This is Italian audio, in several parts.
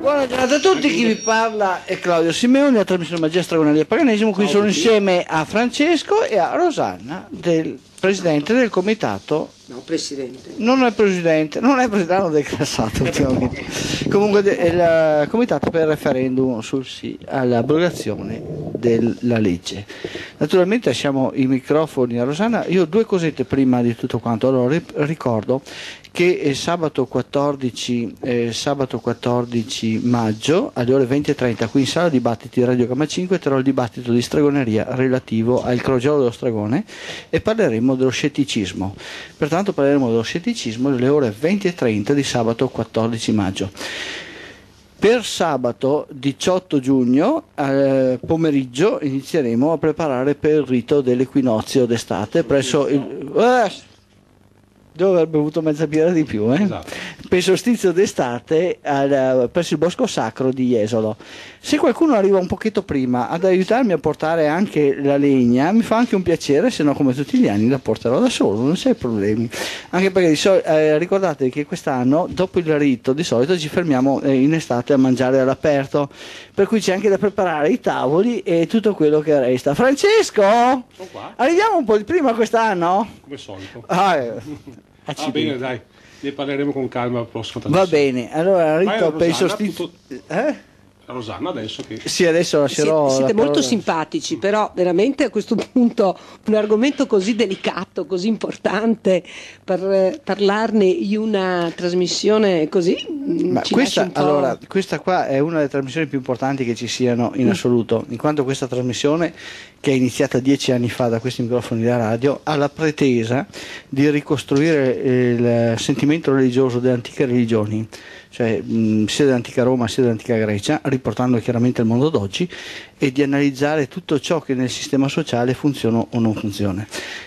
Buongiorno a tutti, chi vi parla è Claudio Simeoni, la trasmissione Magia Stragoneria Paganesimo, qui sono insieme a Francesco e a Rosanna del Presidente del comitato? No, presidente. Non è presidente, non è presidente, hanno declassato ultimamente. Comunque il comitato per il referendum sul sì all'abrogazione della legge. Naturalmente lasciamo i microfoni a Rosana. Io due cosette prima di tutto quanto. Allora ricordo che sabato 14, eh, sabato 14 eh, maggio alle ore 20.30 qui in sala dibattiti di Radio Gamma 5 terrò il dibattito di stregoneria relativo al crogiolo dello stregone e parleremo parleremo dello scetticismo. Pertanto parleremo dello scetticismo alle ore 20 e 30 di sabato 14 maggio. Per sabato 18 giugno eh, pomeriggio inizieremo a preparare per il rito dell'equinozio d'estate presso il... Eh, dove aver bevuto mezza birra di più, eh? esatto per il solstizio d'estate al, eh, presso il Bosco Sacro di Jesolo. Se qualcuno arriva un pochetto prima ad aiutarmi a portare anche la legna, mi fa anche un piacere, se no come tutti gli anni la porterò da solo, non c'è problemi. Anche perché so, eh, ricordatevi che quest'anno, dopo il rito, di solito ci fermiamo eh, in estate a mangiare all'aperto, per cui c'è anche da preparare i tavoli e tutto quello che resta. Francesco, arriviamo un po' di prima quest'anno? Come solito. Ah, eh. ah bene, dai ne parleremo con calma la prossima Va bene, allora Rito, penso... Sti... Tutto... Eh? Rosanna adesso che... Sì, adesso lascerò... Siete, siete molto parola. simpatici, però veramente a questo punto un argomento così delicato, così importante, per eh, parlarne in una trasmissione così... Mm, Ma questa, allora, questa qua è una delle trasmissioni più importanti che ci siano in mm. assoluto, in quanto questa trasmissione, che è iniziata dieci anni fa da questi microfoni da radio, ha la pretesa di ricostruire eh, il sentimento religioso delle antiche religioni cioè, mh, sia dell'antica Roma sia dell'antica Grecia, riportando chiaramente al mondo d'oggi, e di analizzare tutto ciò che nel sistema sociale funziona o non funziona.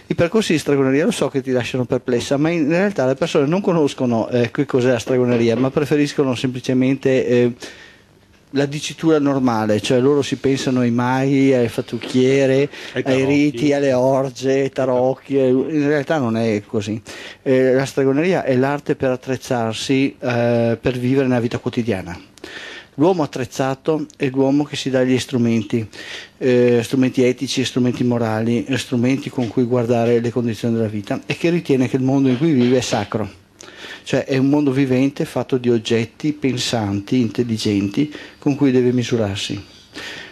I percorsi di stregoneria lo so che ti lasciano perplessa, ma in realtà le persone non conoscono eh, che cos'è la stregoneria, ma preferiscono semplicemente... Eh, la dicitura normale, cioè loro si pensano ai mai, alle fattucchiere, ai, riti, alle orge, ai tarocchi, eh, in realtà non è così. Eh, la stregoneria è l'arte per attrezzarsi eh, per vivere nella vita quotidiana. L'uomo attrezzato è l'uomo che si dà gli strumenti, eh, strumenti etici, strumenti morali, strumenti con cui guardare le condizioni della vita e che ritiene che il mondo in cui vive è sacro cioè è un mondo vivente fatto di oggetti pensanti, intelligenti, con cui deve misurarsi.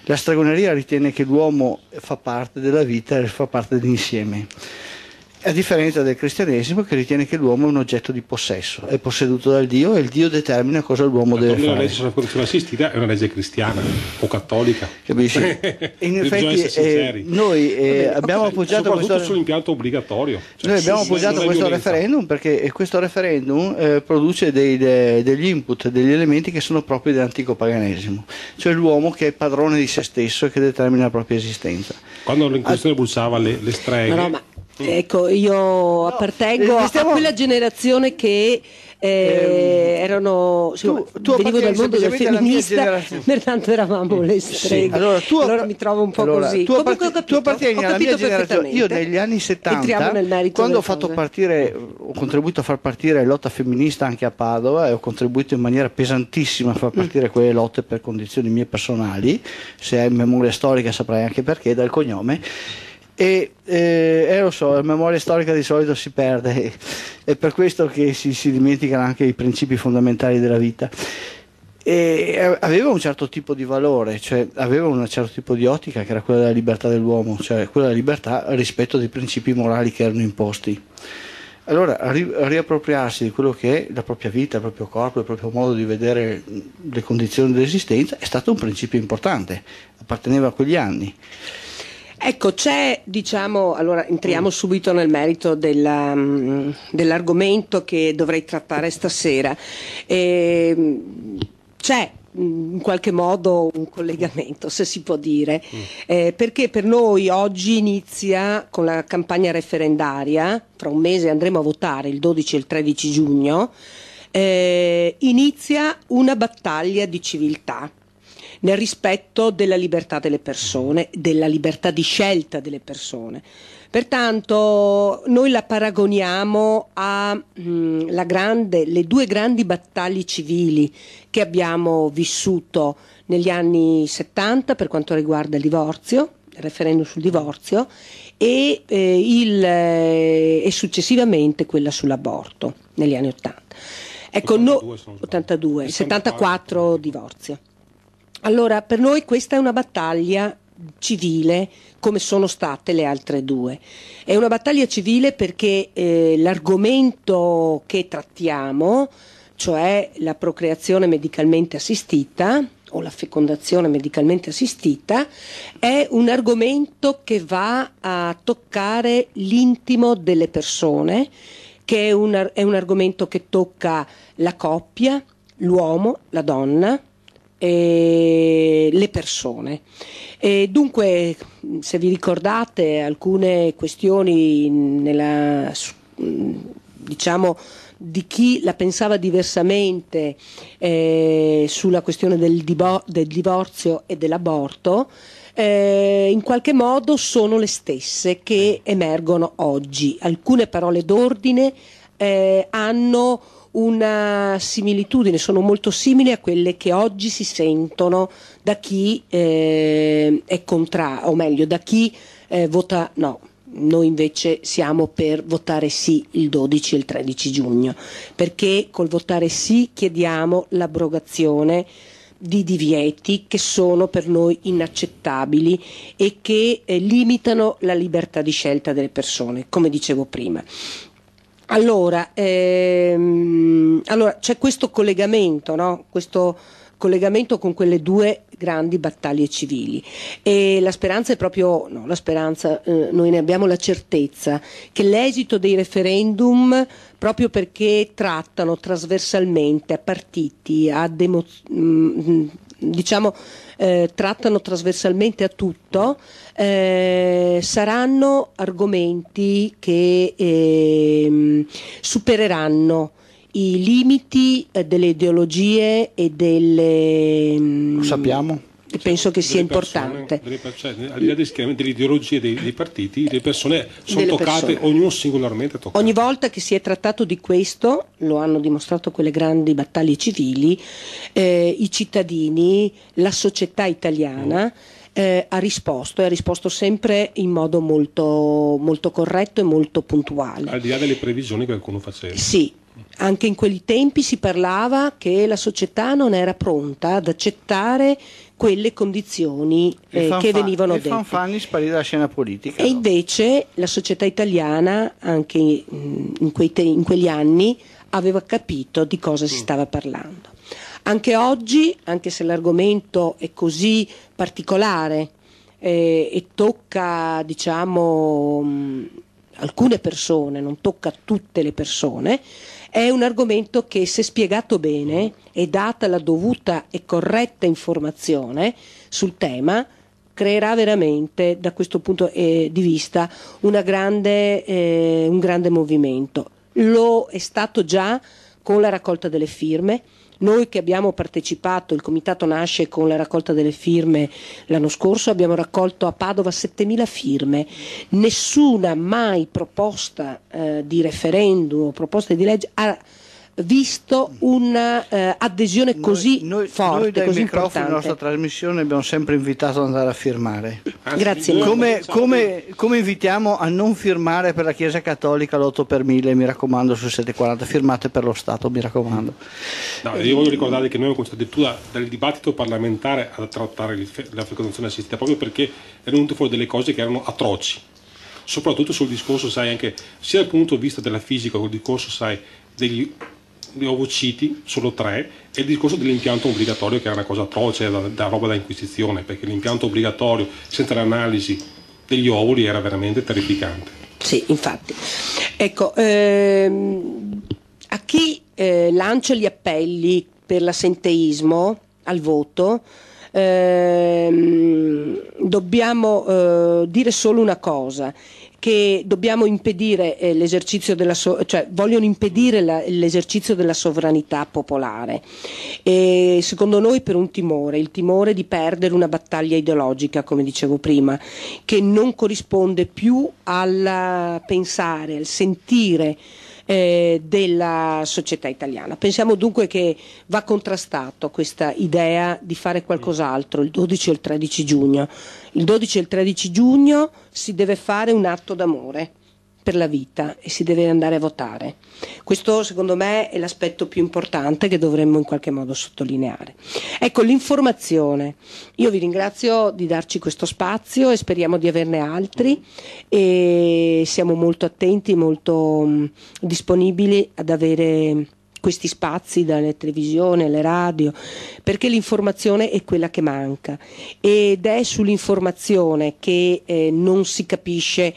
La stragoneria ritiene che l'uomo fa parte della vita e fa parte dell'insieme a differenza del cristianesimo che ritiene che l'uomo è un oggetto di possesso, è posseduto dal Dio e il Dio determina cosa l'uomo deve fare. La legge sulla corruzione assistita è una legge cristiana o cattolica. Capisci? In effetti eh, noi eh, abbiamo appoggiato questo sull'impianto obbligatorio. Cioè, noi abbiamo appoggiato questo violenza. referendum perché eh, questo referendum eh, produce dei, de, degli input, degli elementi che sono propri dell'antico paganesimo, cioè l'uomo che è padrone di se stesso e che determina la propria esistenza. Quando l'inquisizione bussava le, le streghe... No, no, Mm. Ecco, io no, appartengo eh, stiamo... a quella generazione che eh, ehm, erano sì, tu, tu venivo dal mondo del femminista pertanto eravamo le streghe sì. allora, tu, allora mi trovo un po' allora, così tu, Comunque, apparti- ho tu appartieni alla generazione io negli anni 70 quando ho fatto partire ho contribuito a far partire lotta femminista anche a Padova e ho contribuito in maniera pesantissima a far mm. partire mm. quelle lotte per condizioni mie personali se hai memoria storica saprai anche perché dal cognome e eh, eh, lo so, la memoria storica di solito si perde, è per questo che si, si dimenticano anche i principi fondamentali della vita. E eh, aveva un certo tipo di valore, cioè aveva un certo tipo di ottica che era quella della libertà dell'uomo, cioè quella della libertà rispetto dei principi morali che erano imposti. Allora, ri- riappropriarsi di quello che è la propria vita, il proprio corpo, il proprio modo di vedere le condizioni dell'esistenza è stato un principio importante, apparteneva a quegli anni. Ecco, c'è, diciamo, allora entriamo mm. subito nel merito della, mm, dell'argomento che dovrei trattare stasera. E, ehm, c'è mm, in qualche modo un collegamento, se si può dire, eh, perché per noi oggi inizia con la campagna referendaria, fra un mese andremo a votare il 12 e il 13 giugno, eh, inizia una battaglia di civiltà nel rispetto della libertà delle persone, della libertà di scelta delle persone. Pertanto noi la paragoniamo alle mm, due grandi battaglie civili che abbiamo vissuto negli anni 70 per quanto riguarda il divorzio, il referendum sul divorzio e, eh, il, eh, e successivamente quella sull'aborto negli anni 80. Ecco, 82, no, 82 74 divorzio. Allora, per noi questa è una battaglia civile come sono state le altre due. È una battaglia civile perché eh, l'argomento che trattiamo, cioè la procreazione medicalmente assistita o la fecondazione medicalmente assistita, è un argomento che va a toccare l'intimo delle persone, che è un, è un argomento che tocca la coppia, l'uomo, la donna, eh, le persone. E dunque, se vi ricordate alcune questioni nella, diciamo, di chi la pensava diversamente eh, sulla questione del, del, divorzio e dell'aborto, eh, in qualche modo sono le stesse che emergono oggi. Alcune parole d'ordine eh, hanno una similitudine, sono molto simili a quelle che oggi si sentono da chi eh, è contrario, o meglio, da chi eh, vota no. Noi invece siamo per votare sì il 12 e il 13 giugno, perché col votare sì chiediamo l'abrogazione di divieti che sono per noi inaccettabili e che eh, limitano la libertà di scelta delle persone, come dicevo prima. Allora, ehm, allora c'è questo collegamento, no? questo collegamento con quelle due grandi battaglie civili e la speranza è proprio, no, la speranza, eh, noi ne abbiamo la certezza che l'esito dei referendum proprio perché trattano trasversalmente a partiti, a emo- mh, mm, diciamo, eh, trattano trasversalmente a tutto, eh, saranno argomenti che eh, supereranno i limiti eh, delle ideologie e delle... Mm, Lo sappiamo e penso che sia importante. Cioè, al di là dei delle ideologie dei, dei partiti, le persone sono toccate, persone. ognuno singolarmente toccato. Ogni volta che si è trattato di questo, lo hanno dimostrato quelle grandi battaglie civili, eh, i cittadini, la società italiana. Mm. Eh, ha risposto e ha risposto sempre in modo molto, molto corretto e molto puntuale. Al di là delle previsioni che qualcuno faceva. Sì, anche in quei tempi si parlava che la società non era pronta ad accettare quelle condizioni eh, che venivano dette. E Fanfani sparì dalla scena politica. E no? invece la società italiana, anche in, quei, in, quegli anni, aveva capito di cosa si mm. stava parlando. Anche oggi, anche se l'argomento è così particolare eh, e tocca, diciamo, alcune persone, non tocca tutte le persone, è un argomento che se spiegato bene e data la dovuta e corretta informazione sul tema creerà veramente da questo punto eh, di vista grande, eh, un grande movimento. Lo è stato già con la raccolta delle firme, noi che abbiamo partecipato, il comitato nasce con la raccolta delle firme l'anno scorso, abbiamo raccolto a Padova 7.000 firme, nessuna mai proposta eh, di referendum o proposta di legge ha visto un'adesione eh, così noi, noi, forte, noi dai così importante. Noi della nostra trasmissione abbiamo sempre invitato ad andare a firmare. Grazie Come, diciamo come, come, invitiamo a non firmare per la Chiesa Cattolica l'8 per 1000, mi raccomando, su 740, firmate per lo Stato, mi raccomando. No, io voglio ricordare che noi abbiamo cominciato addirittura dal dibattito parlamentare a trattare la fecondazione assistita, proprio perché erano venute fuori delle cose che erano atroci. Soprattutto sul discorso, sai, anche sia dal punto di vista della fisica, col discorso, sai, degli li ho uccisi, solo tre, e il discorso dell'impianto obbligatorio che era una cosa atroce, da, da roba da inquisizione, perché l'impianto obbligatorio senza l'analisi degli ovuli era veramente terrificante. Sì, infatti. Ecco, ehm, a chi eh, lancio gli appelli per l'assenteismo al voto, ehm, dobbiamo eh, dire solo una cosa che dobbiamo impedire eh, l'esercizio della so- cioè vogliono impedire la, l'esercizio della sovranità popolare. E secondo noi per un timore, il timore di perdere una battaglia ideologica, come dicevo prima, che non corrisponde più al pensare, al sentire eh, della società italiana. Pensiamo dunque che va contrastato questa idea di fare qualcos'altro il 12 o il 13 giugno. Il 12 e il 13 giugno si deve fare un atto d'amore per la vita e si deve andare a votare. Questo secondo me è l'aspetto più importante che dovremmo in qualche modo sottolineare. Ecco, l'informazione. Io vi ringrazio di darci questo spazio e speriamo di averne altri e siamo molto attenti, molto mh, mm, disponibili ad avere questi spazi dalle televisioni alle radio, perché l'informazione è quella che manca ed è sull'informazione che eh, non si capisce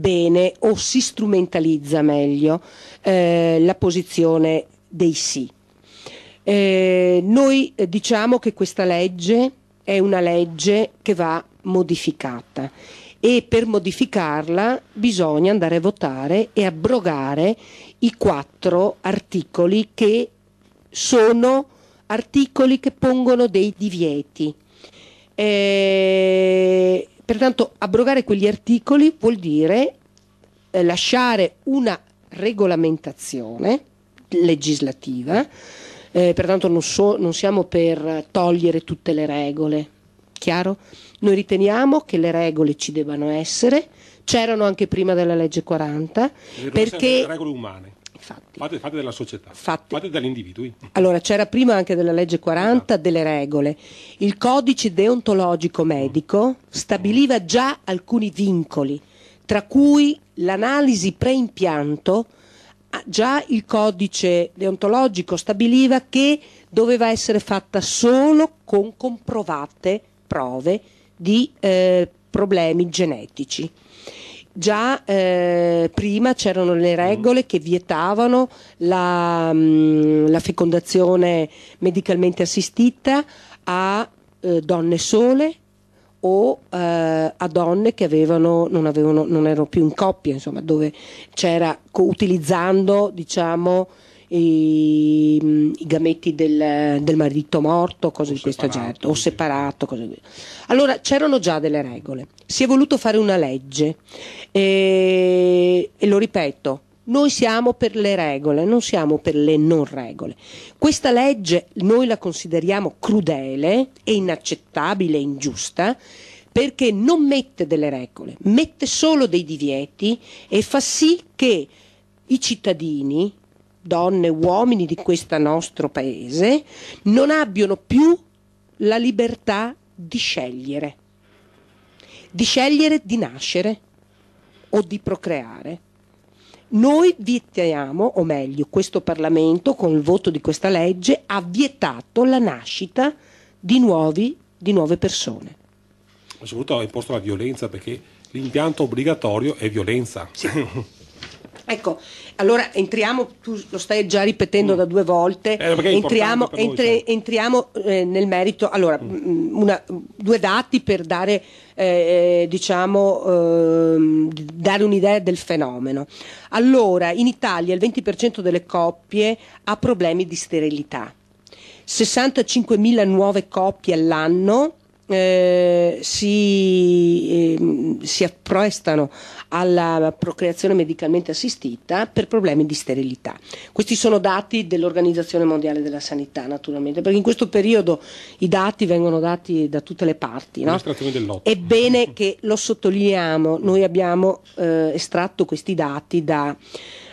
bene o si strumentalizza meglio eh, la posizione dei sì. Eh, noi eh, diciamo che questa legge è una legge che va modificata e per modificarla bisogna andare a votare e abrogare i quattro articoli che sono articoli che pongono dei divieti. Eh, Pertanto abrogare quegli articoli vuol dire eh, lasciare una regolamentazione legislativa, eh, pertanto non, so, non siamo per togliere tutte le regole, chiaro? Noi riteniamo che le regole ci debbano essere, c'erano anche prima della legge 40, perché... le regole umane fatti. Fate, fate della società, fatti. fate dagli individui. Allora, c'era prima anche della legge 40 esatto. delle regole. Il codice deontologico medico stabiliva già alcuni vincoli, tra cui l'analisi preimpianto. Già il codice deontologico stabiliva che doveva essere fatta solo con comprovate prove di eh, problemi genetici già eh, prima c'erano le regole che vietavano la, mh, mm, la fecondazione medicalmente assistita a eh, donne sole o eh, a donne che avevano, non, avevano, non, erano più in coppia, insomma, dove c'era, utilizzando diciamo, i, i gametti del, del, marito morto, cose o di questo genere, o separato, cose di Allora c'erano già delle regole, si è voluto fare una legge e, e lo ripeto, noi siamo per le regole, non siamo per le non regole. Questa legge noi la consideriamo crudele e inaccettabile e ingiusta perché non mette delle regole, mette solo dei divieti e fa sì che i cittadini, donne e uomini di questo nostro paese non abbiano più la libertà di scegliere, di scegliere di nascere o di procreare. Noi vietiamo, o meglio, questo Parlamento con il voto di questa legge ha vietato la nascita di, nuovi, di nuove persone. Ma soprattutto ha imposto la violenza perché l'impianto obbligatorio è violenza. Sì. Ecco, allora entriamo, tu lo stai già ripetendo mm. da due volte, eh, entriamo, entri, entriamo eh, nel merito, allora mm. mm. una, due dati per dare, eh, eh diciamo, ehm, dare un'idea del fenomeno. Allora, in Italia il 20% delle coppie ha problemi di sterilità, 65.000 nuove coppie all'anno eh, si, eh, si, apprestano alla procreazione medicalmente assistita per problemi di sterilità. Questi sono dati dell'Organizzazione Mondiale della Sanità, naturalmente, perché in questo periodo i dati vengono dati da tutte le parti. No? È che lo sottolineiamo, noi abbiamo eh, estratto questi dati da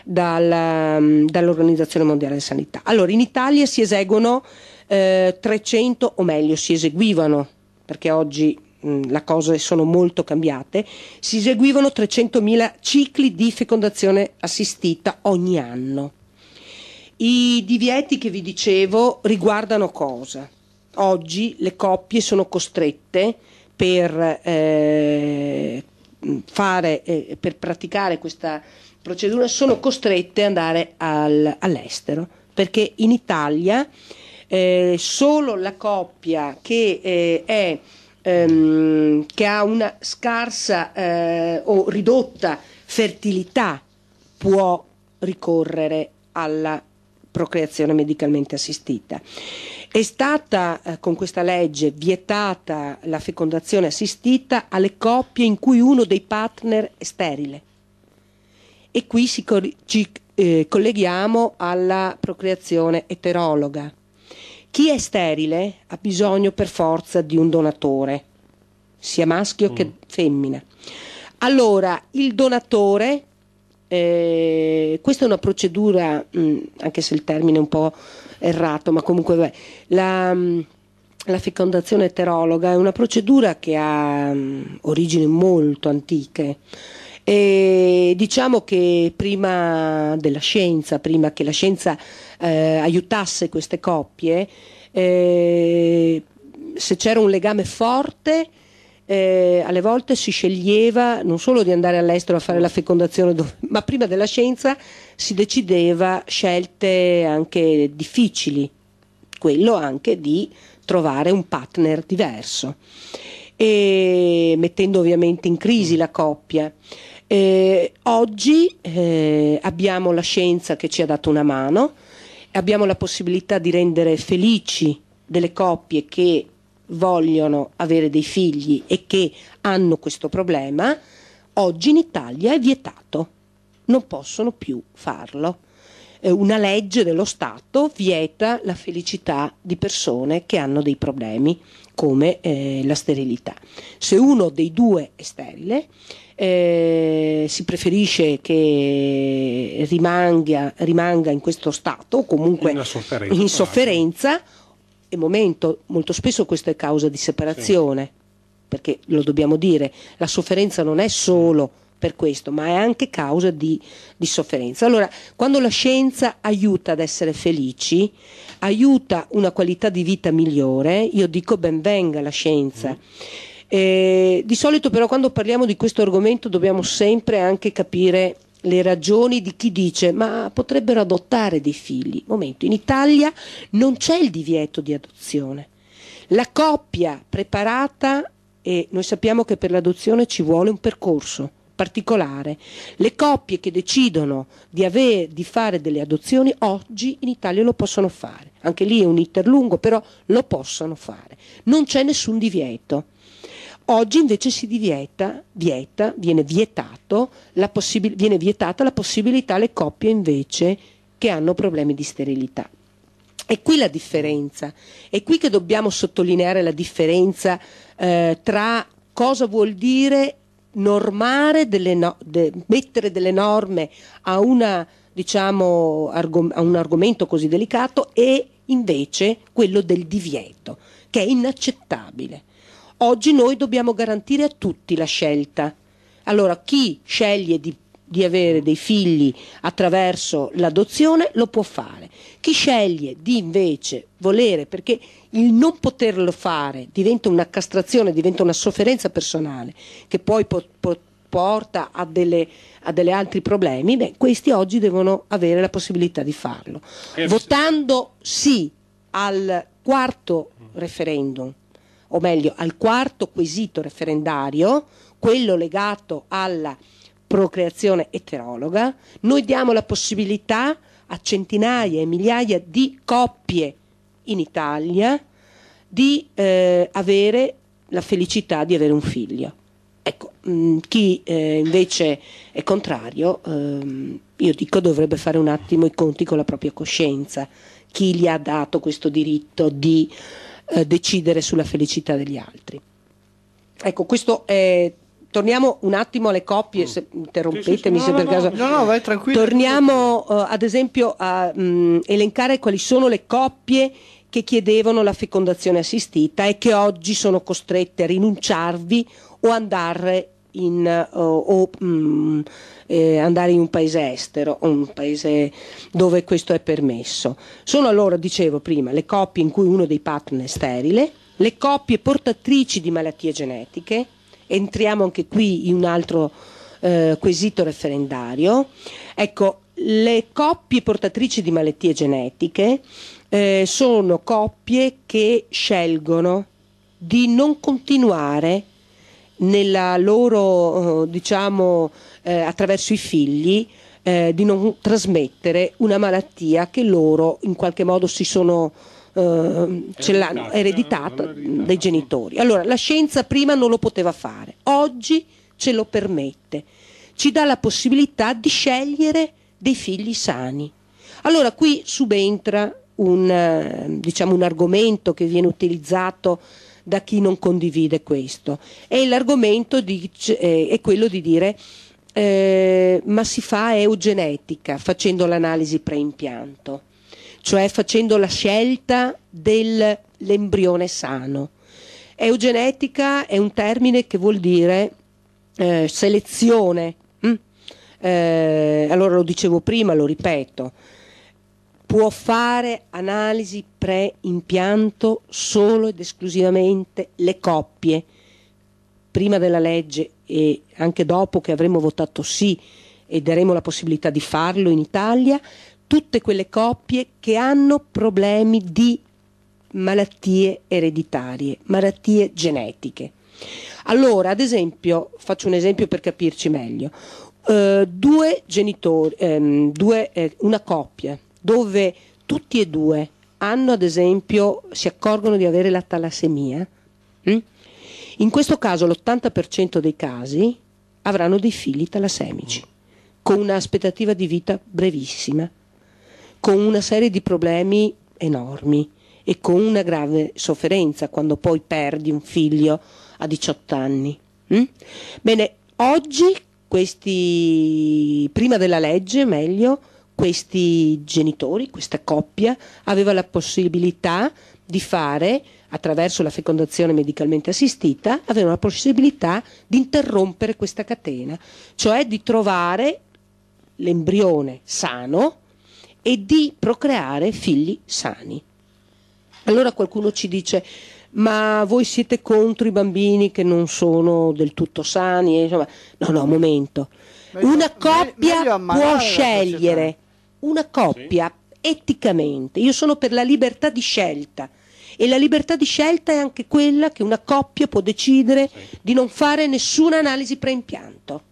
mm, dall'Organizzazione Mondiale della Sanità. Allora, in Italia si eseguono eh, 300, o meglio, si eseguivano, perché oggi Mm, le cose sono molto cambiate, si eseguivano 300.000 cicli di fecondazione assistita ogni anno. I divieti che vi dicevo riguardano cosa? Oggi le coppie sono costrette per, eh, fare, eh, per praticare questa procedura, sono costrette ad andare al, all'estero, perché in Italia eh, solo la coppia che eh, è ehm, che ha una scarsa eh, o ridotta fertilità può ricorrere alla procreazione medicalmente assistita. È stata eh, con questa legge vietata la fecondazione assistita alle coppie in cui uno dei partner è sterile. E qui ci eh, colleghiamo alla procreazione eterologa, chi è sterile ha bisogno per forza di un donatore, sia maschio mm. che femmina. Allora, il donatore, eh, questa è una procedura, mh, mm, anche se il termine è un po' errato, ma comunque beh, la, mm, la, fecondazione eterologa è una procedura che ha mh, mm, origini molto antiche. E diciamo che prima della scienza, prima che la scienza eh, aiutasse queste coppie, eh, se c'era un legame forte, eh, alle volte si sceglieva non solo di andare all'estero a fare la fecondazione, ma prima della scienza si decideva scelte anche difficili, quello anche di trovare un partner diverso e mettendo ovviamente in crisi la coppia. Eh, oggi eh, abbiamo la scienza che ci ha dato una mano, abbiamo la possibilità di rendere felici delle coppie che vogliono avere dei figli e che hanno questo problema, oggi in Italia è vietato, non possono più farlo. Eh, una legge dello Stato vieta la felicità di persone che hanno dei problemi come eh, la sterilità. Se uno dei due è sterile, eh, si preferisce che rimanga, rimanga, in questo stato, comunque in sofferenza, e momento, molto spesso questo è causa di separazione, sì. perché lo dobbiamo dire, la sofferenza non è solo per questo, ma è anche causa di, di, sofferenza. Allora, quando la scienza aiuta ad essere felici, aiuta una qualità di vita migliore, io dico benvenga la scienza. Mm. Eh, di solito però quando parliamo di questo argomento dobbiamo sempre anche capire le ragioni di chi dice ma potrebbero adottare dei figli. Momento, in Italia non c'è il divieto di adozione. La coppia preparata, e noi sappiamo che per l'adozione ci vuole un percorso particolare, le coppie che decidono di, avere, di fare delle adozioni oggi in Italia lo possono fare. Anche lì è un iter lungo, però lo possono fare. Non c'è nessun divieto. Oggi invece si divieta, vieta, viene, possib- viene vietata la possibilità alle coppie invece che hanno problemi di sterilità. È qui la differenza, è qui che dobbiamo sottolineare la differenza eh, tra cosa vuol dire normare, delle no- de- mettere delle norme a, una, diciamo, argom- a un argomento così delicato e invece quello del divieto, che è inaccettabile. Oggi noi dobbiamo garantire a tutti la scelta. Allora chi sceglie di, di avere dei figli attraverso l'adozione lo può fare. Chi sceglie di invece volere, perché il non poterlo fare diventa una castrazione, diventa una sofferenza personale che poi può, può porta a delle, a delle, altri problemi, beh, questi oggi devono avere la possibilità di farlo. Votando sì al quarto referendum o meglio al quarto quesito referendario, quello legato alla procreazione eterologa, noi diamo la possibilità a centinaia e migliaia di coppie in Italia di eh, avere la felicità di avere un figlio. Ecco, mh, mm, chi eh, invece è contrario, ehm, io dico dovrebbe fare un attimo i conti con la propria coscienza. Chi gli ha dato questo diritto di eh, decidere sulla felicità degli altri. Ecco, questo è torniamo un attimo alle coppie, mm. se, interrompetemi sì, sì, no, se per caso. No, no, vai tranquillo. Torniamo uh, ad esempio a mh, mm, elencare quali sono le coppie che chiedevano la fecondazione assistita e che oggi sono costrette a rinunciarvi o andare in, uh, o um, eh, andare in un paese estero o un paese dove questo è permesso. Sono allora, dicevo prima, le coppie in cui uno dei partner è sterile, le coppie portatrici di malattie genetiche, entriamo anche qui in un altro eh, quesito referendario, ecco, le coppie portatrici di malattie genetiche eh, sono coppie che scelgono di non continuare nella loro, eh, diciamo, eh, attraverso i figli, eh, di non trasmettere una malattia che loro in qualche modo si sono eh, ce l'hanno ereditata dai genitori. Allora, la scienza prima non lo poteva fare, oggi ce lo permette, ci dà la possibilità di scegliere dei figli sani. Allora qui subentra un, eh, diciamo, un argomento che viene utilizzato da chi non condivide questo. E l'argomento eh, è quello di dire eh, ma si fa eugenetica facendo l'analisi preimpianto, cioè facendo la scelta dell'embrione sano. Eugenetica è un termine che vuol dire eh, selezione. Mm? allora lo dicevo prima, lo ripeto può fare analisi pre-impianto solo ed esclusivamente le coppie, prima della legge e anche dopo che avremo votato sì e daremo la possibilità di farlo in Italia, tutte quelle coppie che hanno problemi di malattie ereditarie, malattie genetiche. Allora, ad esempio, faccio un esempio per capirci meglio. Uh, due genitori, um, due, eh, una coppia dove tutti e due hanno ad esempio, si accorgono di avere la talassemia, mm? in questo caso l'80% dei casi avranno dei figli talassemici, con un'aspettativa di vita brevissima, con una serie di problemi enormi e con una grave sofferenza quando poi perdi un figlio a 18 anni. Mm? Bene, oggi questi, prima della legge meglio, questi genitori, questa coppia, aveva la possibilità di fare, attraverso la fecondazione medicalmente assistita, avevano la possibilità di interrompere questa catena, cioè di trovare l'embrione sano e di procreare figli sani. Allora qualcuno ci dice, ma voi siete contro i bambini che non sono del tutto sani? Insomma, no, no, momento. una coppia può scegliere una coppia sì. eticamente, io sono per la libertà di scelta e la libertà di scelta è anche quella che una coppia può decidere sì. di non fare nessuna analisi preimpianto.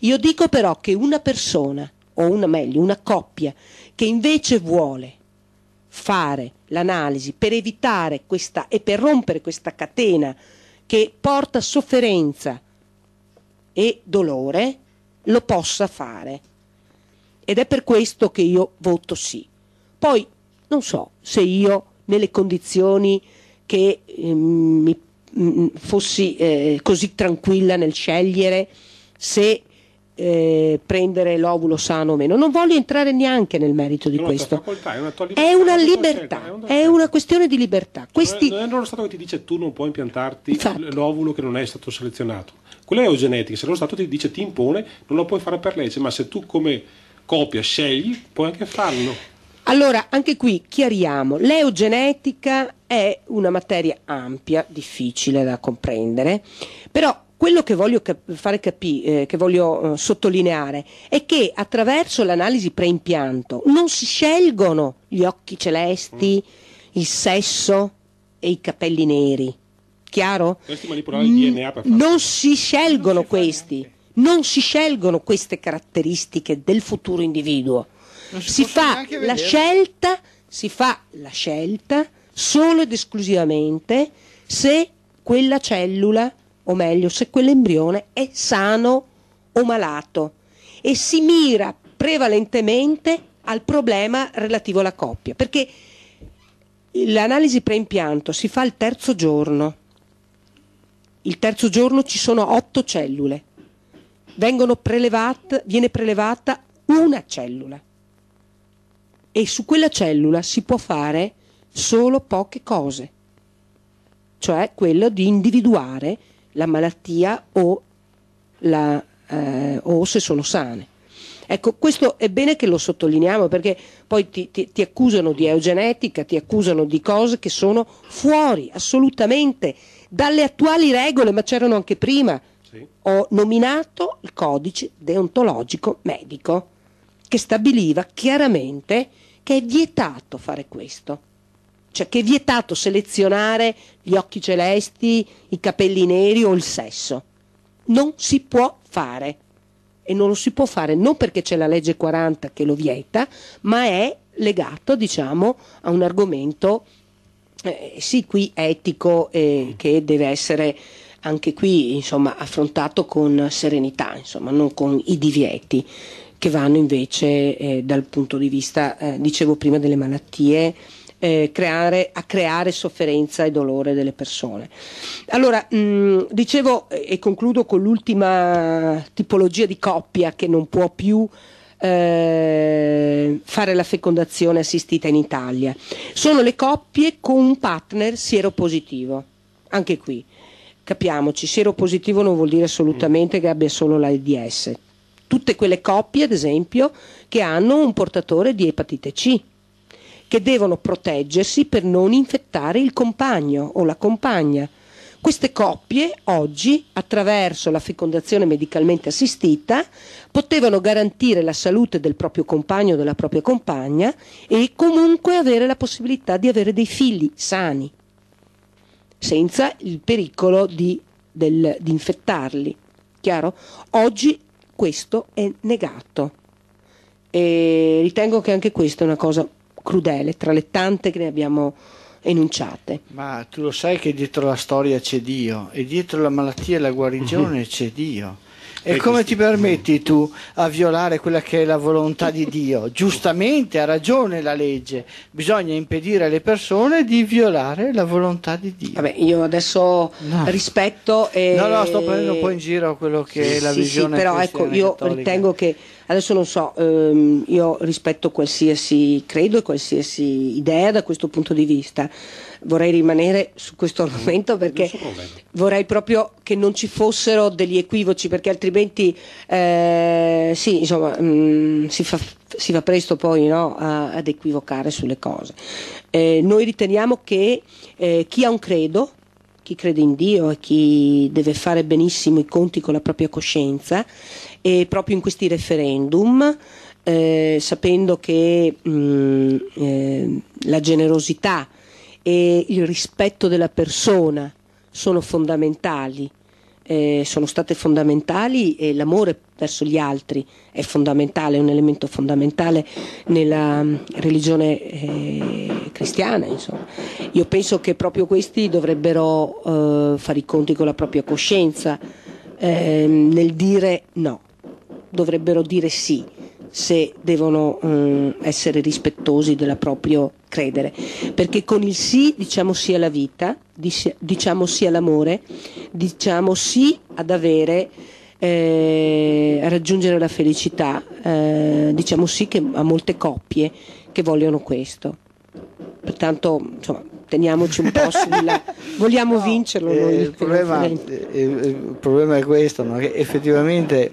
Io dico però che una persona, o una meglio, una coppia che invece vuole fare l'analisi per evitare questa e per rompere questa catena che porta sofferenza e dolore, lo possa fare ed è per questo che io voto sì. Poi non so se io nelle condizioni che eh, mi, mm, fossi eh, così tranquilla nel scegliere se eh, prendere l'ovulo sano o meno. Non voglio entrare neanche nel merito di questo. Facoltà, è, una libertà, è, una libertà, è, una questione di libertà. Cioè, Questi... Non, è, non lo Stato che ti dice tu non puoi impiantarti Infatti. l'ovulo che non è stato selezionato. Quella è eugenetica, se lo Stato ti dice ti impone, non lo puoi fare per legge, ma se tu come copia, scegli, puoi anche farlo. Allora, anche qui chiariamo, l'eogenetica è una materia ampia, difficile da comprendere, però quello che voglio cap- fare capire, eh, che voglio eh, sottolineare, è che attraverso l'analisi preimpianto non si scelgono gli occhi celesti, mm. il sesso e i capelli neri. Chiaro? Questi manipolano il DNA per farlo. Non si scelgono non si questi non si scelgono queste caratteristiche del futuro individuo. Si fa, scelta, si fa la scelta solo ed esclusivamente se quella cellula, o meglio, se quell'embrione è sano o malato e si mira prevalentemente al problema relativo alla coppia, perché l'analisi preimpianto si fa il terzo giorno. Il terzo giorno ci sono otto cellule, vengono prelevate, viene prelevata una cellula e su quella cellula si può fare solo poche cose, cioè quello di individuare la malattia o, la, eh, o se sono sane. Ecco, questo è bene che lo sottolineiamo perché poi ti, ti, ti, accusano di eugenetica, ti accusano di cose che sono fuori assolutamente dalle attuali regole, ma c'erano anche prima ho nominato il codice deontologico medico che stabiliva chiaramente che è vietato fare questo. Cioè che è vietato selezionare gli occhi celesti, i capelli neri o il sesso. Non si può fare. E non lo si può fare non perché c'è la legge 40 che lo vieta, ma è legato, diciamo, a un argomento eh, sì, qui etico eh, che deve essere anche qui insomma, affrontato con serenità, insomma, non con i divieti che vanno invece eh, dal punto di vista, eh, dicevo prima, delle malattie. Eh, creare, a creare sofferenza e dolore delle persone. Allora, mh, mm, dicevo eh, e concludo con l'ultima tipologia di coppia che non può più eh, fare la fecondazione assistita in Italia. Sono le coppie con un partner sieropositivo, anche qui. Capiamoci, seropositivo non vuol dire assolutamente che abbia solo l'AIDS. Tutte quelle coppie, ad esempio, che hanno un portatore di epatite C, che devono proteggersi per non infettare il compagno o la compagna. Queste coppie oggi, attraverso la fecondazione medicalmente assistita, potevano garantire la salute del proprio compagno o della propria compagna e comunque avere la possibilità di avere dei figli sani senza il pericolo di, del, di infettarli. Chiaro? Oggi questo è negato e ritengo che anche questa è una cosa crudele tra le tante che ne abbiamo enunciate. Ma tu lo sai che dietro la storia c'è Dio e dietro la malattia e la guarigione mm-hmm. c'è Dio. E come ti permetti tu a violare quella che è la volontà di Dio? Giustamente ha ragione la legge, bisogna impedire alle persone di violare la volontà di Dio. Vabbè, io adesso no. rispetto e... No, no, sto prendendo un po' in giro quello che sì, è la sì, visione sì, però ecco, io cattolica. ritengo che Adesso non so, ehm, io rispetto qualsiasi credo e qualsiasi idea da questo punto di vista. Vorrei rimanere su questo argomento perché vorrei proprio che non ci fossero degli equivoci perché altrimenti eh, sì, insomma, mh, mm, si, fa, si, va presto poi no, a, ad equivocare sulle cose. Eh, noi riteniamo che eh, chi ha un credo, chi crede in Dio e chi deve fare benissimo i conti con la propria coscienza, e proprio in questi referendum, eh, sapendo che mh, eh, la generosità e il rispetto della persona sono fondamentali, eh, sono state fondamentali e l'amore verso gli altri è fondamentale, è un elemento fondamentale nella religione eh, cristiana. Insomma. Io penso che proprio questi dovrebbero eh, fare i conti con la propria coscienza ehm, nel dire no dovrebbero dire sì se devono um, essere rispettosi della propria credere, perché con il sì diciamo sì alla vita, diciamo sì all'amore, diciamo sì ad avere eh, a raggiungere la felicità, eh, diciamo sì che a molte coppie che vogliono questo. Pertanto, insomma, teniamoci un po' sulla... vogliamo no, vincerlo. Eh, il, problema, eh, il, problema, è questo, no? che effettivamente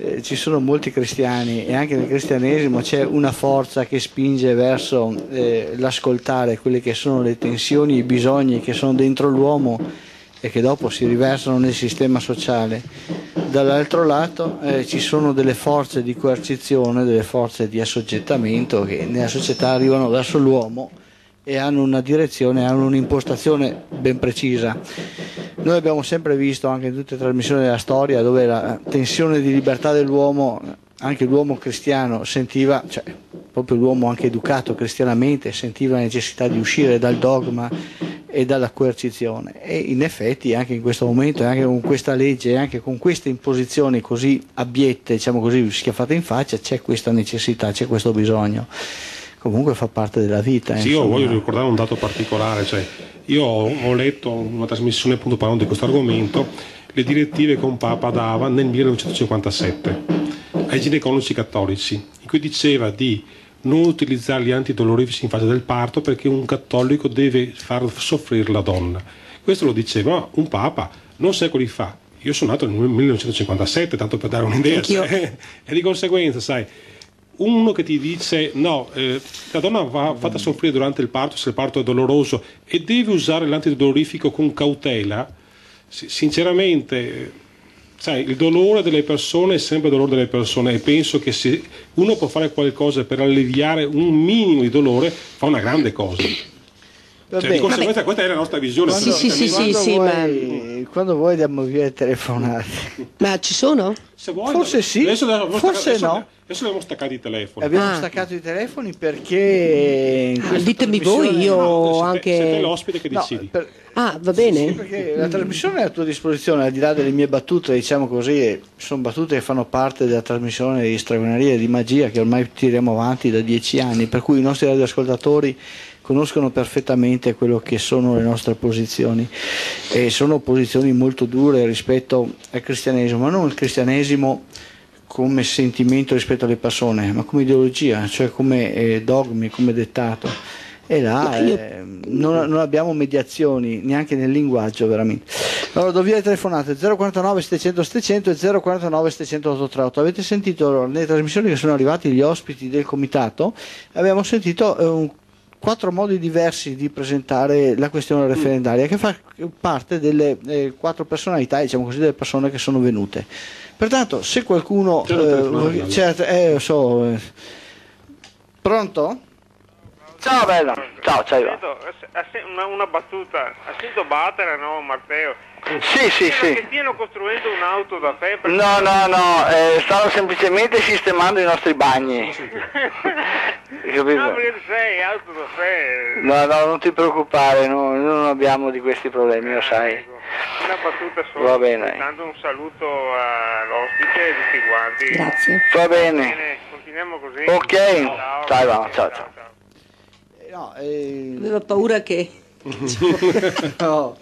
eh, ci sono molti cristiani e anche nel cristianesimo c'è una forza che spinge verso eh, l'ascoltare quelle che sono le tensioni, i bisogni che sono dentro l'uomo e che dopo si riversano nel sistema sociale. Dall'altro lato eh, ci sono delle forze di coercizione, delle forze di assoggettamento che nella società arrivano verso l'uomo e hanno una direzione, hanno un'impostazione ben precisa. Noi abbiamo sempre visto anche in tutte le trasmissioni della storia dove la tensione di libertà dell'uomo, anche l'uomo cristiano sentiva, cioè proprio l'uomo anche educato cristianamente, sentiva la necessità di uscire dal dogma e dalla coercizione e in effetti anche in questo momento anche con questa legge e anche con queste imposizioni così abiette, diciamo così, schiaffate in faccia c'è questa necessità, c'è questo bisogno comunque fa parte della vita. Sì, insomma. io voglio ricordare un dato particolare, cioè, io ho letto una trasmissione appunto parlando di questo argomento, le direttive che un Papa dava nel 1957 ai ginecologi cattolici, in cui diceva di non utilizzare gli antidolorifici in fase del parto perché un cattolico deve far soffrire la donna. Questo lo diceva un Papa non secoli fa. Io sono nato nel 1957, tanto per dare un'idea, cioè, e di conseguenza, sai, uno che ti dice no, eh, la donna va fatta soffrire durante il parto se il parto è doloroso e deve usare l'antidolorifico con cautela, sinceramente, sai, il dolore delle persone è sempre il dolore delle persone e penso che se uno può fare qualcosa per alleviare un minimo di dolore fa una grande cosa. Cioè, di conseguenza questa è la nostra visione. Quando, sì, sì, sì, vuoi, sì, ma... quando vuoi diamo via le telefonate. Ma ci sono? Vuoi, forse sì, adesso forse adesso, no. Adesso abbiamo staccato i telefoni. Abbiamo ah. staccato i telefoni perché... Ah, ditemi voi, io no, anche... Siete l'ospite che decidi. No, per... Ah, va bene. Sì, sì, la trasmissione è a tua disposizione, al di là delle mie battute, diciamo così, sono battute che fanno parte della trasmissione di stragonerie e di magia che ormai tiriamo avanti da dieci anni, per cui i nostri radioascoltatori conoscono perfettamente quello che sono le nostre posizioni e sono posizioni molto dure rispetto al cristianesimo, ma non il cristianesimo come sentimento rispetto alle persone, ma come ideologia, cioè come eh, dogmi, come dettato. E là io... eh, non, non, abbiamo mediazioni neanche nel linguaggio veramente. Allora do via le telefonate 049 700 700 e 049 700 838. Avete sentito nelle trasmissioni che sono arrivati gli ospiti del comitato? Abbiamo sentito eh, un quattro modi diversi di presentare la questione referendaria che fa parte delle eh, quattro personalità, diciamo così, delle persone che sono venute. Pertanto, se qualcuno... Eh, certo, eh, so, eh. pronto? Ciao bella, ciao, ciao. una battuta, ha sentito battere, no, Matteo? Sì, sì, sì. che stiano costruendo un'auto da te? No, no, no, eh, stanno semplicemente sistemando i nostri bagni. Capito? No, ah, perché sei auto da te. No, no, non ti preoccupare, no, non abbiamo di questi problemi, lo eh, sai. Ecco. Una battuta solo. Va bene. Dando un saluto all'ospite e a tutti quanti. Grazie. Va bene. bene continuiamo così. Ok. Ciao, ciao, ciao. ciao. ciao. ciao. Eh, no, eh... Aveva paura che... no.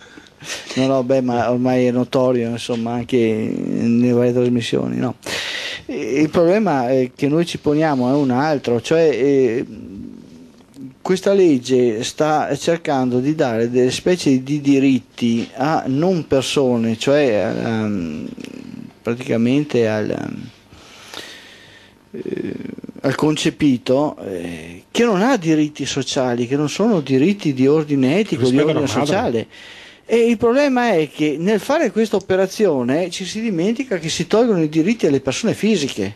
No, no, beh, ma ormai è notorio, insomma, anche nelle varie trasmissioni, no. Il problema che noi ci poniamo è un altro, cioè eh, questa legge sta cercando di dare delle specie di diritti a non persone, cioè um, praticamente al, um, al concepito eh, che non ha diritti sociali, che non sono diritti di ordine etico, Rispetto di ordine sociale. E il problema è che nel fare questa operazione ci si dimentica che si tolgono i diritti alle persone fisiche.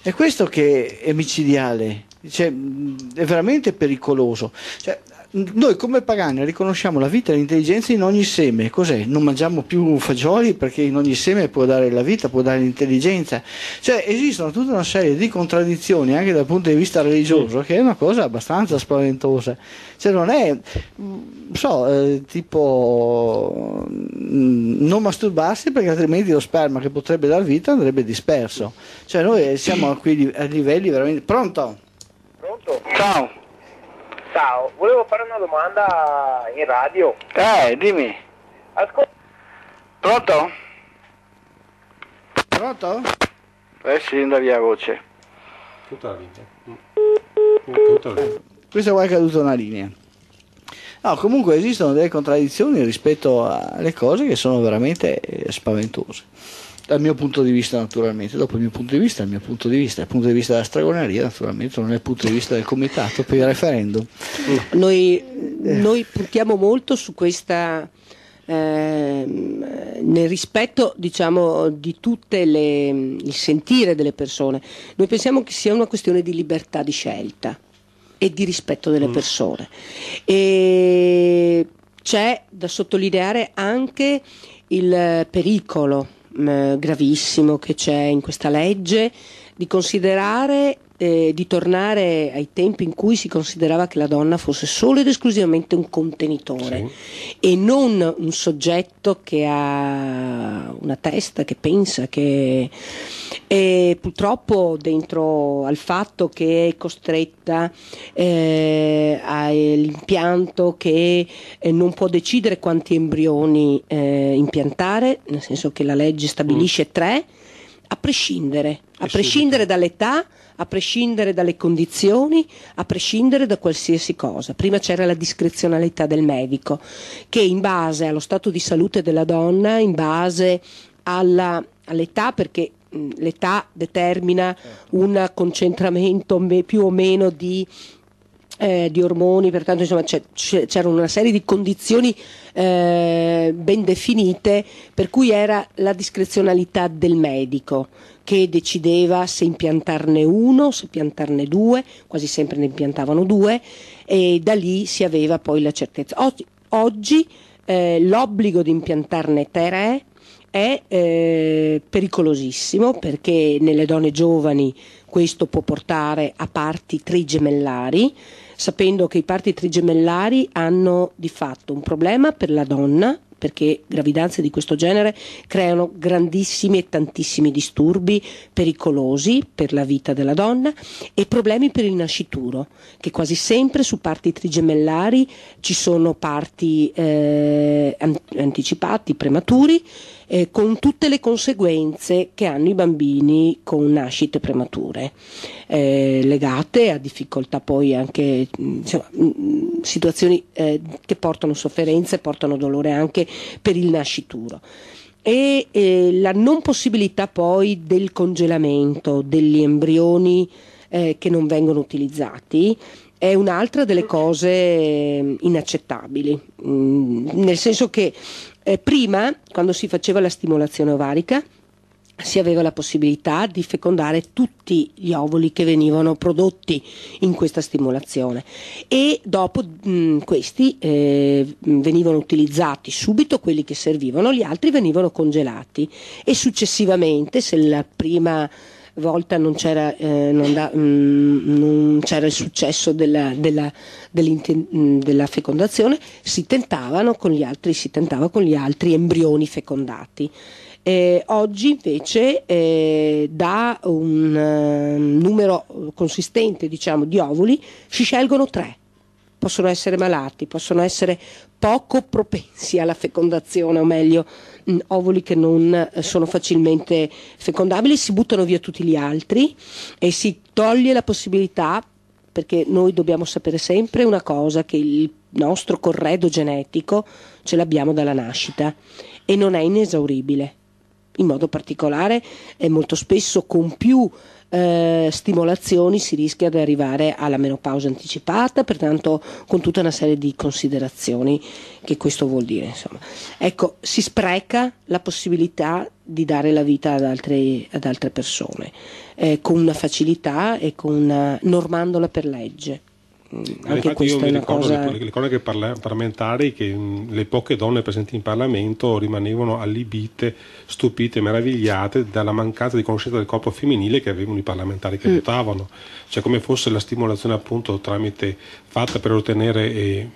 È questo che è micidiale, cioè, è veramente pericoloso. Cioè, noi come pagani riconosciamo la vita e l'intelligenza in ogni seme. Cos'è? Non mangiamo più fagioli perché in ogni seme può dare la vita, può dare l'intelligenza. Cioè esistono tutta una serie di contraddizioni anche dal punto di vista religioso che è una cosa abbastanza spaventosa. Cioè non è, so, eh, tipo mm, non masturbarsi perché altrimenti lo sperma che potrebbe dar vita andrebbe disperso. Cioè noi siamo a, qui, a livelli veramente... Pronto? Pronto? Ciao. Ciao, volevo fare una domanda in radio. Eh, dimmi. Ascolta. Pronto? Pronto? Eh sì, da via voce. Tutta la linea. Mm. Tutta la linea. Questo è qua è caduto una linea. No, comunque esistono delle contraddizioni rispetto alle cose che sono veramente eh, spaventose dal mio punto di vista naturalmente, dopo il mio punto di vista, il mio punto di vista, il punto di vista della stragoneria naturalmente, non è il punto di vista del comitato per il referendum. Mm. Noi, noi puntiamo molto su questa, eh, nel rispetto diciamo, di tutto il sentire delle persone, noi pensiamo che sia una questione di libertà di scelta e di rispetto delle mm. persone. E c'è da sottolineare anche il pericolo Mm, gravissimo che c'è in questa legge, di considerare eh, di tornare ai tempi in cui si considerava che la donna fosse solo ed esclusivamente un contenitore sì. e non un soggetto che ha una testa, che pensa, che e purtroppo dentro al fatto che è costretta eh, all'impianto che eh, non può decidere quanti embrioni eh, impiantare, nel senso che la legge stabilisce mm. tre, a prescindere, a prescindere dall'età, a prescindere dalle condizioni, a prescindere da qualsiasi cosa. Prima c'era la discrezionalità del medico, che in base allo stato di salute della donna, in base all'età, perché Mm, l'età determina un concentramento più o meno di, eh, di ormoni, pertanto insomma, c'era una serie di condizioni eh, ben definite per cui era la discrezionalità del medico che decideva se impiantarne uno, se piantarne due, quasi sempre ne impiantavano due e da lì si aveva poi la certezza. Oggi, oggi eh, l'obbligo di impiantarne tre è eh, pericolosissimo perché nelle donne giovani questo può portare a parti trigemellari, sapendo che i parti trigemellari hanno di fatto un problema per la donna perché gravidanze di questo genere creano grandissimi e tantissimi disturbi pericolosi per la vita della donna e problemi per il nascituro, che quasi sempre su parti trigemellari ci sono parti eh, anticipati, prematuri eh, con tutte le conseguenze che hanno i bambini con nascite premature, eh, legate a difficoltà poi anche, mm, insomma, mm, mm, situazioni eh, che portano sofferenze, portano dolore anche per il nascituro e eh, la non possibilità poi del congelamento degli embrioni eh, che non vengono utilizzati è un'altra delle cose inaccettabili, mm, nel senso che eh, prima, quando si faceva la stimolazione ovarica, si aveva la possibilità di fecondare tutti gli ovuli che venivano prodotti in questa stimolazione e dopo mh, mm, questi eh, venivano utilizzati subito quelli che servivano, gli altri venivano congelati e successivamente se la prima volta non c'era, eh, mm, il successo della, della, mm, della, fecondazione, si tentavano con gli altri, si tentava con gli altri embrioni fecondati. Eh, oggi invece eh, da un eh, numero consistente diciamo, di ovuli si scelgono tre possono essere malati, possono essere poco propensi alla fecondazione, o meglio, mm, ovuli che non eh, sono facilmente fecondabili, si buttano via tutti gli altri e si toglie la possibilità, perché noi dobbiamo sapere sempre una cosa, che il nostro corredo genetico ce l'abbiamo dalla nascita e non è inesauribile. In modo particolare, eh, molto spesso con più eh, stimolazioni si rischia di arrivare alla menopausa anticipata, pertanto con tutta una serie di considerazioni che questo vuol dire. Insomma. Ecco, si spreca la possibilità di dare la vita ad altre, ad altre persone eh, con una facilità e con una, normandola per legge. Anche Infatti io mi ricordo cosa... le, le cronache parlamentari che mm, le poche donne presenti in Parlamento rimanevano allibite, stupite, meravigliate dalla mancanza di conoscenza del corpo femminile che avevano i parlamentari che mm. votavano, cioè come fosse la stimolazione appunto tramite fatta per ottenere eh,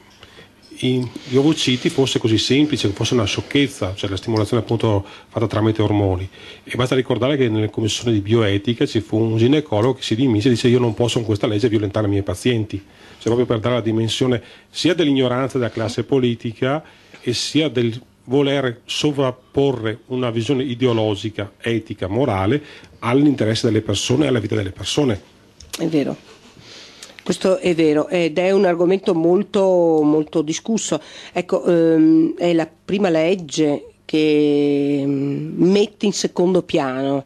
gli ovociti fosse così semplice, fosse una sciocchezza, cioè la stimolazione appunto fatta tramite ormoni. E basta ricordare che nella commissione di bioetica ci fu un ginecologo che si dimise e disse io non posso con questa legge violentare i miei pazienti cioè proprio per dare la dimensione sia dell'ignoranza della classe politica e sia del voler sovrapporre una visione ideologica, etica, morale all'interesse delle persone e alla vita delle persone. È vero. Questo è vero ed è un argomento molto, molto discusso. Ecco, ehm, è la prima legge che mm, mette in secondo piano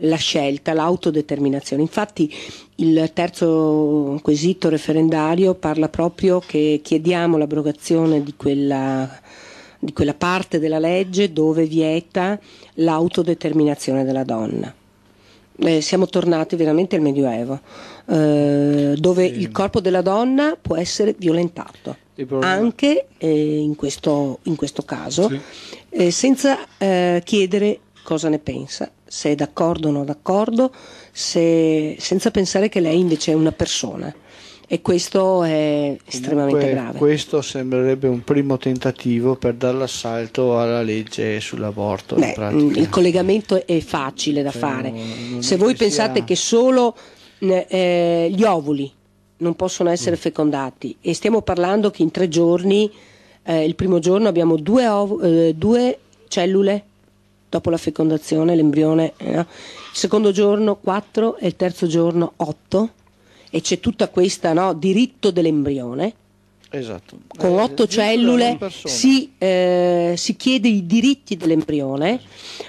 la scelta, l'autodeterminazione. Infatti il terzo quesito referendario parla proprio che chiediamo l'abrogazione di quella di quella parte della legge dove vieta l'autodeterminazione della donna. Eh, siamo tornati veramente al Medioevo, eh, dove sì. il corpo della donna può essere violentato, anche eh, in, questo, in, questo, caso, sì. Eh, senza eh, chiedere cosa ne pensa se è d'accordo o non d'accordo, se, senza pensare che lei invece è una persona. E questo è estremamente Comunque, grave. Questo sembrerebbe un primo tentativo per dare l'assalto alla legge sull'aborto. Beh, mm, il collegamento è facile da cioè, fare. Se voi pensate sia... che solo eh, gli ovuli non possono essere mm. fecondati e stiamo parlando che in tre giorni, eh, il primo giorno abbiamo due, eh, due cellule dopo la fecondazione, l'embrione, eh, il secondo giorno 4 e il terzo giorno 8 e c'è tutta questa no, diritto dell'embrione. Esatto. Con eh, otto cellule si, eh, si, chiede i diritti dell'embrione.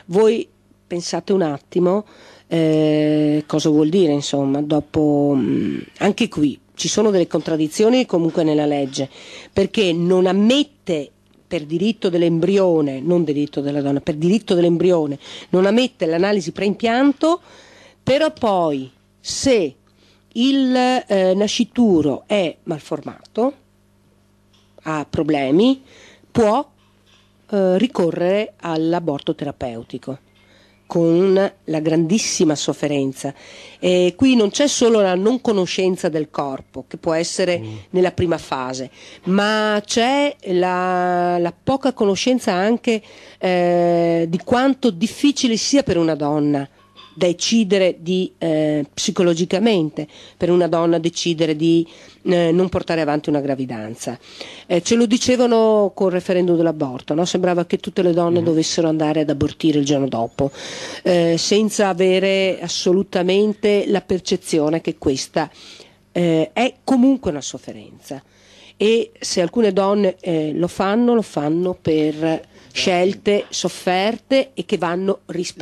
Voi pensate un attimo eh, cosa vuol dire, insomma, dopo mh, mm, anche qui ci sono delle contraddizioni comunque nella legge, perché non ammette per diritto dell'embrione, non diritto della donna, per diritto dell'embrione, non ammette l'analisi preimpianto, però poi se il eh, nascituro è malformato, ha problemi, può eh, ricorrere all'aborto terapeutico con la grandissima sofferenza. E qui non c'è solo la non conoscenza del corpo, che può essere mm. nella prima fase, ma c'è la, la poca conoscenza anche eh, di quanto difficile sia per una donna decidere di eh, psicologicamente per una donna decidere di eh, non portare avanti una gravidanza. Eh, ce lo dicevano col referendum dell'aborto, no? sembrava che tutte le donne mhm. dovessero andare ad abortire il giorno dopo, eh, senza avere assolutamente la percezione che questa eh, è comunque una sofferenza. E se alcune donne eh, lo fanno, lo fanno per scelte, sofferte e che vanno rispettate.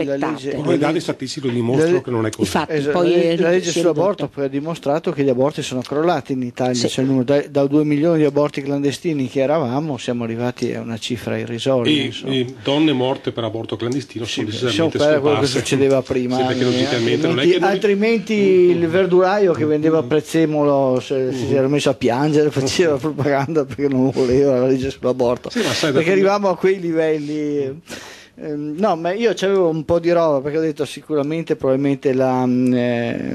Poi i dati statistici lo dimostrano le... che non è così. Infatti, esatto, poi la, le... la legge sull'aborto poi ha dimostrato che gli aborti sono crollati in Italia, sì. cioè, da, da 2 milioni di aborti clandestini che eravamo siamo arrivati a una cifra irrisoria. E, e donne morte per aborto clandestino sì, sono decisamente scomparse. quello che succedeva prima. Sì, anni, logicamente eh? altrimenti, noi... altrimenti il verduraio che vendeva prezzemolo se, si mm. era messo a piangere, faceva propaganda perché non voleva la legge sull'aborto. Sì, perché arrivavamo a quei livelli livelli. Ehm, no, ma io c'avevo un po' di roba perché ho detto sicuramente probabilmente la, eh,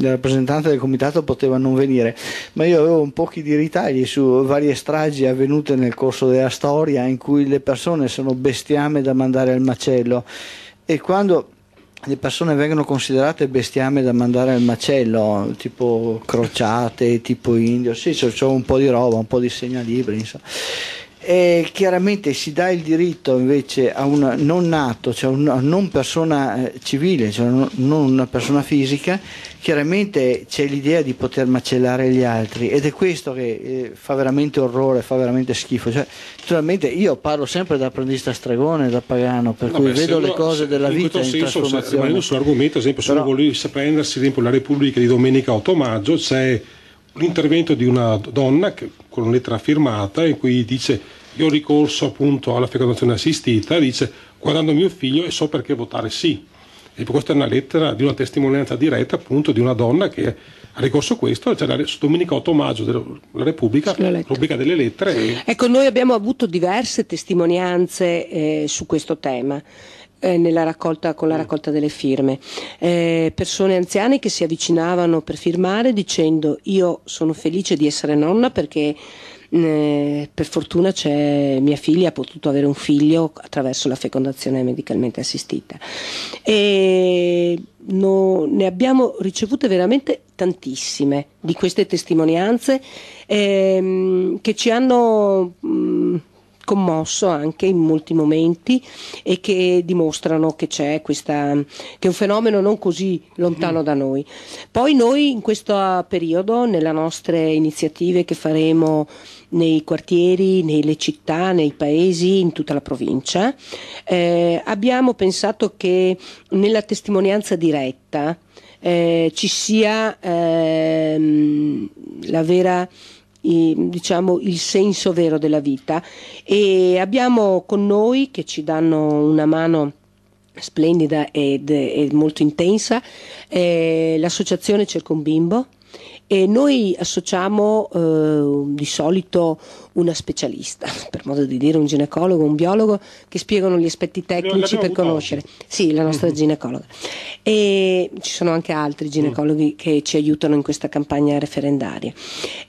la, rappresentante del comitato poteva non venire, ma io avevo un po' di ritagli su varie stragi avvenute nel corso della storia in cui le persone sono bestiame da mandare al macello e quando le persone vengono considerate bestiame da mandare al macello, tipo crociate, tipo indio, sì, c'è un po' di roba, un po' di segnalibri, insomma. E chiaramente si dà il diritto invece a un non nato, cioè una non persona eh, civile, cioè non una persona fisica, chiaramente c'è l'idea di poter macellare gli altri ed è questo che eh, fa veramente orrore, fa veramente schifo. Cioè, naturalmente io parlo sempre da apprendista stregone, da pagano, per no, cui beh, vedo sembra, le cose della in vita in senso, trasformazione. Ma io sull'argomento, ad esempio, se uno volesse prendersi la Repubblica di domenica 8 maggio c'è l'intervento di una donna che, con lettera firmata in cui dice io ho ricorso appunto alla fecondazione assistita, dice guardando mio figlio e so perché votare sì. E questa è una lettera di una testimonianza diretta appunto di una donna che ha ricorso a questo, cioè la, su domenica 8 maggio della Repubblica, Repubblica delle Lettere. E... Ecco, noi abbiamo avuto diverse testimonianze eh, su questo tema. Eh, raccolta, con la mm. raccolta delle firme. Eh, persone anziane che si avvicinavano per firmare dicendo io sono felice di essere nonna perché eh, per fortuna mia figlia ha potuto avere un figlio attraverso la fecondazione medicalmente assistita. E no, ne abbiamo ricevute veramente tantissime di queste testimonianze ehm, che ci hanno... Mh, mm, commosso anche in molti momenti e che dimostrano che c'è questa, che è un fenomeno non così lontano da noi. Poi noi in questo periodo, nelle nostre iniziative che faremo nei quartieri, nelle città, nei paesi, in tutta la provincia, eh, abbiamo pensato che nella testimonianza diretta eh, ci sia ehm, la vera diciamo, il senso vero della vita. E abbiamo con noi che ci danno una mano splendida ed, ed molto intensa eh, l'associazione Cerco un Bimbo e noi associamo eh, di solito una specialista, per modo di dire un ginecologo, un biologo, che spiegano gli aspetti tecnici per conoscere. Oggi. Sì, la nostra mm-hmm. ginecologa. E ci sono anche altri ginecologhi mm. che ci aiutano in questa campagna referendaria.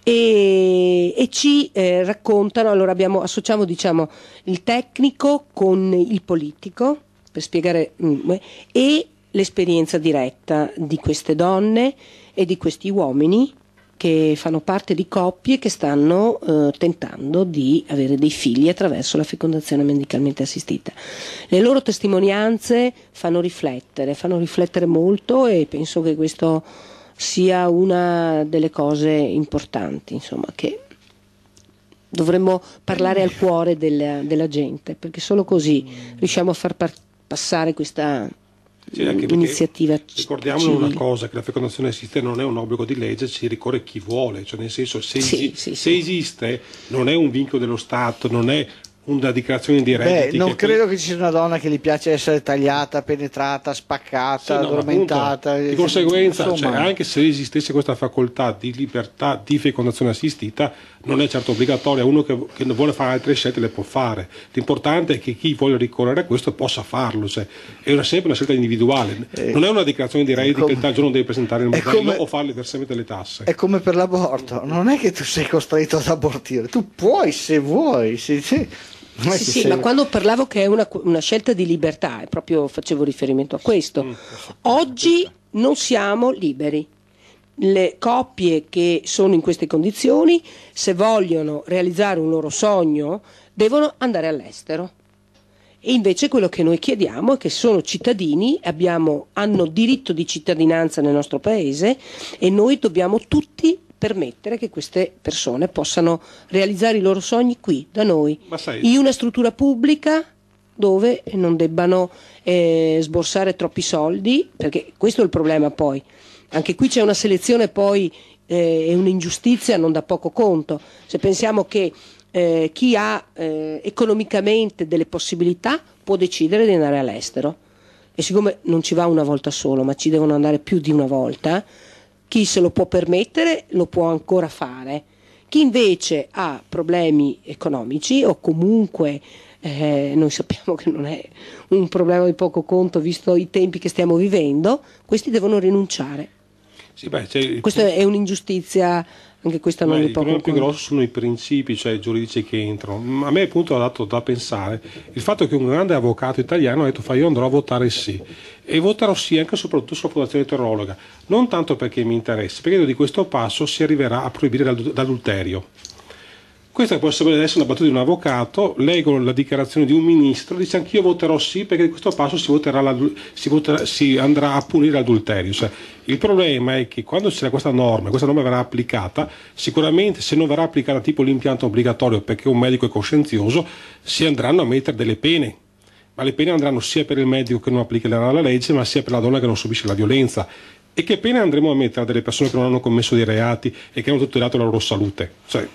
E, e ci eh, raccontano, allora abbiamo, associamo diciamo, il tecnico con il politico, per spiegare, mm, e l'esperienza diretta di queste donne e di questi uomini che fanno parte di coppie che stanno eh, tentando di avere dei figli attraverso la fecondazione medicalmente assistita. Le loro testimonianze fanno riflettere, fanno riflettere molto e penso che questo sia una delle cose importanti, insomma, che dovremmo parlare al cuore della, della gente, perché solo così riusciamo a far par- passare questa iniziativa Ricordiamo una cosa, che la fecondazione esiste non è un obbligo di legge, ci ricorre chi vuole, cioè nel senso se, sì, esi sì, se esiste non è un vincolo dello Stato, non è una dichiarazione di redditi. Beh, non credo che ci sia una donna che gli piace essere tagliata, penetrata, spaccata, sì, no, addormentata. Appunto, di eh, conseguenza, cioè, anche se esistesse questa facoltà di libertà di fecondazione assistita, non è certo obbligatoria. Uno che, che vuole fare altre scelte le può fare. L'importante è che chi vuole ricorrere a questo possa farlo. Cioè, è una, sempre una scelta individuale. Eh, non è una dichiarazione di redditi come, che tal giorno deve presentare il modello o fare il versamento delle tasse. È come per l'aborto. Non è che tu sei costretto ad abortire. Tu puoi se vuoi. Se, se sì, sì sei... ma quando parlavo che è una, una scelta di libertà, proprio facevo riferimento a questo. Mm, oggi non siamo liberi le coppie che sono in queste condizioni, se vogliono realizzare un loro sogno, devono andare all'estero. E invece quello che noi chiediamo è che sono cittadini, abbiamo, hanno diritto di cittadinanza nel nostro paese e noi dobbiamo tutti permettere che queste persone possano realizzare i loro sogni qui, da noi, sai... in una struttura pubblica dove non debbano eh, sborsare troppi soldi, perché questo è il problema poi. Anche qui c'è una selezione poi eh, un'ingiustizia non da poco conto. Se pensiamo che eh, chi ha eh, economicamente delle possibilità può decidere di andare all'estero e siccome non ci va una volta solo, ma ci devono andare più di una volta, chi se lo può permettere lo può ancora fare. Chi invece ha problemi economici o comunque eh, noi sappiamo che non è un problema di poco conto visto i tempi che stiamo vivendo, questi devono rinunciare. Sì, beh, cioè, Questa il... è un'ingiustizia, anche questa non è poco. Il problema più grosso sono i principi cioè, i giuridici che entrano. A me appunto ha dato da pensare il fatto che un grande avvocato italiano ha detto fa io andrò a votare sì e voterò sì anche e soprattutto sulla fondazione eterologa, non tanto perché mi interessa, perché di questo passo si arriverà a proibire l'adulterio. Questa può essere adesso la battuta di un avvocato, leggo la dichiarazione di un ministro, dice anch'io voterò sì perché in questo passo si, si, voterà, si andrà a punire l'adulterio. Cioè, il problema è che quando c'è questa norma, questa norma verrà applicata, sicuramente se non verrà applicata tipo l'impianto obbligatorio perché un medico è coscienzioso, si andranno a mettere delle pene ma le pene andranno sia per il medico che non applicherà la legge, ma sia per la donna che non subisce la violenza. E che pene andremo a mettere a delle persone che non hanno commesso dei reati e che hanno tutelato la loro salute? Cioè,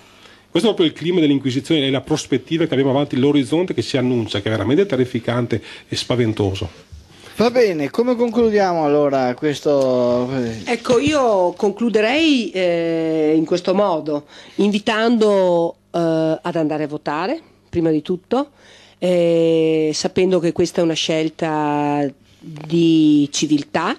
questo è proprio il clima dell'Inquisizione e la prospettiva che abbiamo avanti, l'orizzonte che si annuncia, che è veramente terrificante e spaventoso. Va bene, come concludiamo allora questo? Eh? Ecco, io concluderei eh, in questo modo, invitando eh, ad andare a votare, prima di tutto, eh, sapendo che questa è una scelta di civiltà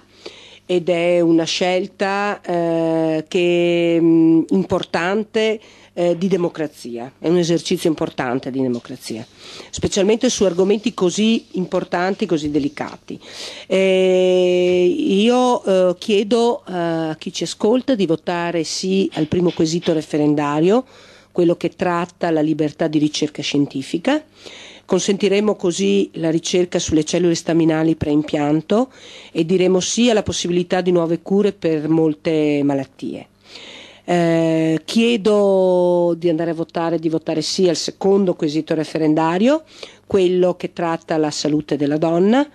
ed è una scelta eh, che è mm, importante eh, di democrazia, è un esercizio importante di democrazia, specialmente su argomenti così importanti, così delicati. Eh, io eh, chiedo eh, a chi ci ascolta di votare sì al primo quesito referendario, quello che tratta la libertà di ricerca scientifica. Consentiremo così la ricerca sulle cellule staminali preimpianto e diremo sì alla possibilità di nuove cure per molte malattie. Eh, chiedo di andare a votare, di votare sì al secondo quesito referendario, quello che tratta la salute della donna.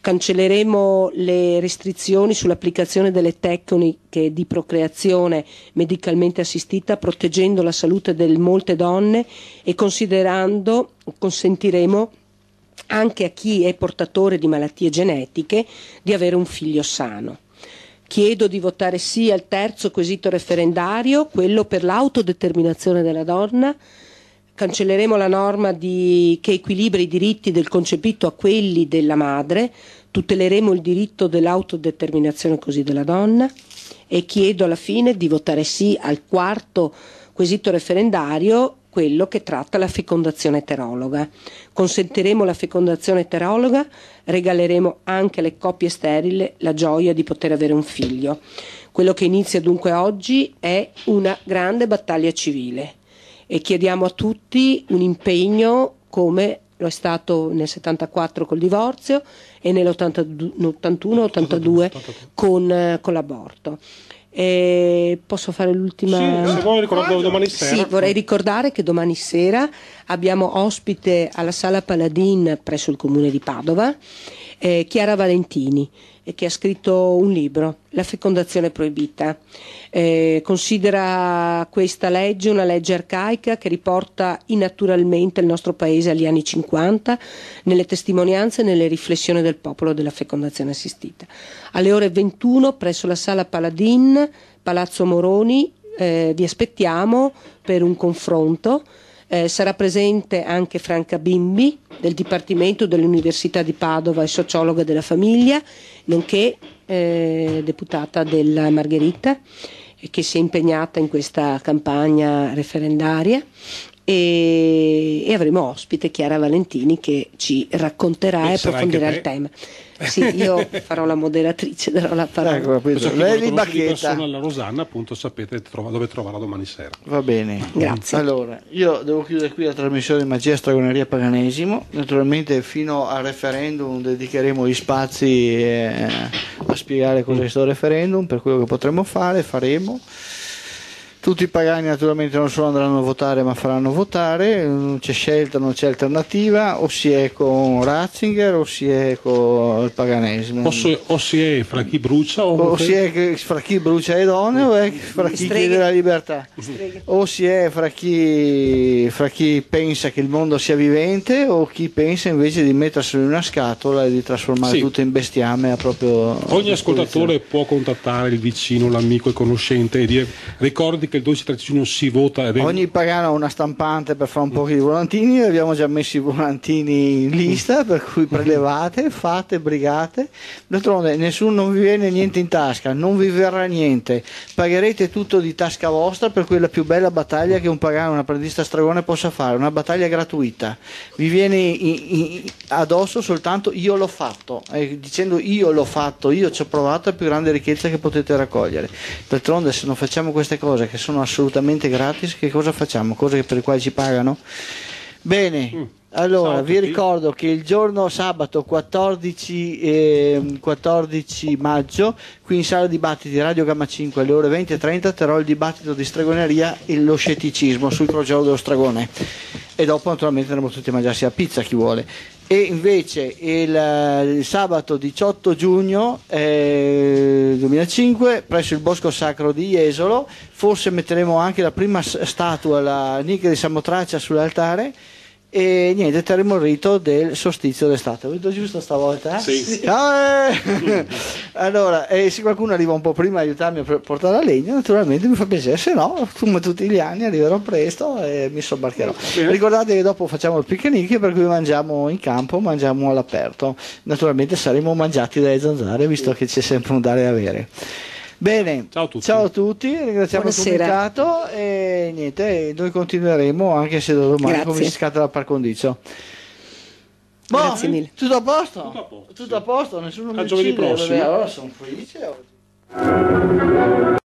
Cancelleremo le restrizioni sull'applicazione delle tecniche di procreazione medicalmente assistita, proteggendo la salute di molte donne e considerando, consentiremo anche a chi è portatore di malattie genetiche di avere un figlio sano. Chiedo di votare sì al terzo quesito referendario, quello per l'autodeterminazione della donna. Cancelleremo la norma di... che equilibra i diritti del concepito a quelli della madre, tuteleremo il diritto dell'autodeterminazione così della donna e chiedo alla fine di votare sì al quarto quesito referendario quello che tratta la fecondazione eterologa. Consentiremo la fecondazione eterologa, regaleremo anche alle coppie sterili la gioia di poter avere un figlio. Quello che inizia dunque oggi è una grande battaglia civile e chiediamo a tutti un impegno come lo è stato nel 74 col divorzio e nell'81-82 con, eh, con l'aborto. Eh, posso fare l'ultima? Sì, se vuoi ricordo domani sera. Sì, vorrei ricordare che domani sera abbiamo ospite alla Sala Paladin presso il comune di Padova eh, Chiara Valentini eh, che ha scritto un libro, La fecondazione proibita. Eh, considera questa legge una legge arcaica che riporta innaturalmente il nostro paese agli anni 50 nelle testimonianze e nelle riflessioni del popolo della fecondazione assistita. Alle ore 21 presso la sala Paladin, Palazzo Moroni, eh, vi aspettiamo per un confronto eh, sarà presente anche Franca Bimbi del Dipartimento dell'Università di Padova e sociologa della famiglia, nonché eh, deputata della Margherita eh, che si è impegnata in questa campagna referendaria e, e avremo ospite Chiara Valentini che ci racconterà e, e approfondirà il tema. Sì, io farò la moderatrice, darò la parola. Ecco, Pedro, lei li bacchetta. alla Rosanna, appunto, sapete trova, dove trovarla domani sera. Va bene. Grazie. Allora, io devo chiudere qui la trasmissione di Magia Stragoneria Paganesimo. Naturalmente fino al referendum dedicheremo gli spazi eh, a spiegare cos'è questo referendum, per quello che potremo fare, faremo. Tutti i pagani naturalmente non solo andranno a votare ma faranno votare, non c'è scelta, non c'è alternativa, o si è con Ratzinger o si è con il paganesimo. O, so, o si è fra chi brucia o, o si è fra chi brucia è idoneo e fra chi Streghe. chiede la libertà. Streghe. O si è fra chi, fra chi, pensa che il mondo sia vivente o chi pensa invece di mettersi in una scatola e di trasformare sì. tutto in bestiame a proprio... Ogni ascoltatore può contattare il vicino, l'amico, il conoscente e dire ricordi perché il 12-13 giugno si vota. È... Ogni pagano ha una stampante per fare un po' di volantini, abbiamo già messo i volantini in lista, per cui prelevate, fate, brigate. D'altronde nessuno non vi viene niente in tasca, non vi verrà niente, pagherete tutto di tasca vostra, per quella più bella battaglia che un pagano, un apprendista stregone possa fare, una battaglia gratuita. Vi viene in, in, addosso soltanto io l'ho fatto, eh, dicendo io l'ho fatto, io ci ho provato, è la più grande ricchezza che potete raccogliere. D'altronde se non facciamo queste cose che sono assolutamente gratis, che cosa facciamo? Cose per le quali ci pagano? Bene, mm. allora vi ricordo che il giorno sabato 14, eh, 14, maggio, qui in sala dibattiti Radio Gamma 5 alle ore 20.30 terrò il dibattito di stregoneria e lo scetticismo sul crociolo dello stragone. E dopo naturalmente andremo tutti a mangiarsi la pizza chi vuole e invece il, eh, il sabato 18 giugno eh, 2005 presso il Bosco Sacro di Jesolo forse metteremo anche la prima statua, la nicchia di Samotracia sull'altare e niente, terremo il rito del solstizio d'estate. Ho detto giusto stavolta? Eh? Sì. sì. Ah, eh. allora, eh, se qualcuno arriva un po' prima a aiutarmi a portare la legna, naturalmente mi fa piacere, se no, come tutti gli anni, arriverò presto e mi sobbarcherò. Sì. Ricordate che dopo facciamo il picnic, per cui mangiamo in campo, mangiamo all'aperto. Naturalmente saremo mangiati dalle zanzare, visto che c'è sempre un dare da avere. Bene, ciao a tutti, ciao a tutti ringraziamo Buonasera. il comitato e niente, noi continueremo anche se da domani come si scatta par condicio. Boh, Grazie mille. Tutto a posto? Tutto a posto, tutto a posto nessuno a mi uccide. Vabbè, allora sono felice oggi.